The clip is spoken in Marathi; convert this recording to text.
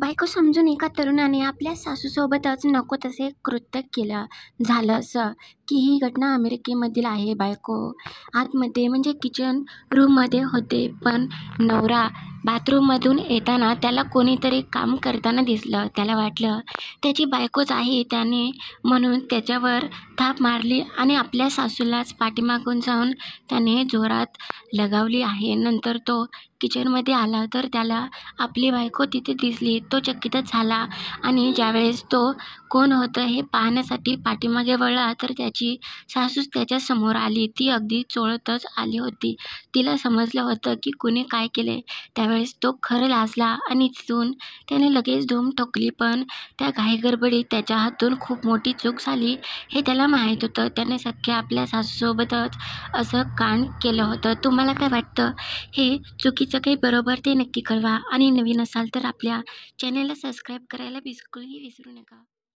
बायको समजून एका तरुणाने आपल्या सासूसोबतच नको तसे कृत्य केलं झालं असं की ही घटना अमेरिकेमधील आहे बायको आतमध्ये म्हणजे किचन रूममध्ये होते पण नवरा बाथरूममधून येताना त्याला कोणीतरी काम करताना दिसलं त्याला वाटलं त्याची बायकोच आहे त्याने म्हणून त्याच्यावर थाप मारली आणि आपल्या सासूलाच पाठीमागून जाऊन त्याने जोरात लगावली आहे नंतर तो किचनमध्ये आला तर त्याला आपली बायको तिथे दिसली तो चकितच झाला आणि ज्यावेळेस तो कोण होतं हे पाहण्यासाठी पाठीमागे वळला तर त्याची सासूच त्याच्यासमोर आली ती अगदी चोळतच आली होती तिला समजलं होतं की कुणी काय केले त्यावेळेस तो खरं लाजला आणि तिथून त्याने लगेच धूम ठोकली पण त्या गडबडीत त्याच्या हातून खूप मोठी चूक झाली हे त्याला माहीत होतं त्याने सख्या आपल्या सासूसोबतच असं कांड केलं होतं तुम्हाला काय वाटतं हे चुकीचं काही बरोबर ते नक्की कळवा आणि नवीन असाल तर आपल्या चॅनलला सबस्क्राईब करायला बिलकुलही विसरू नका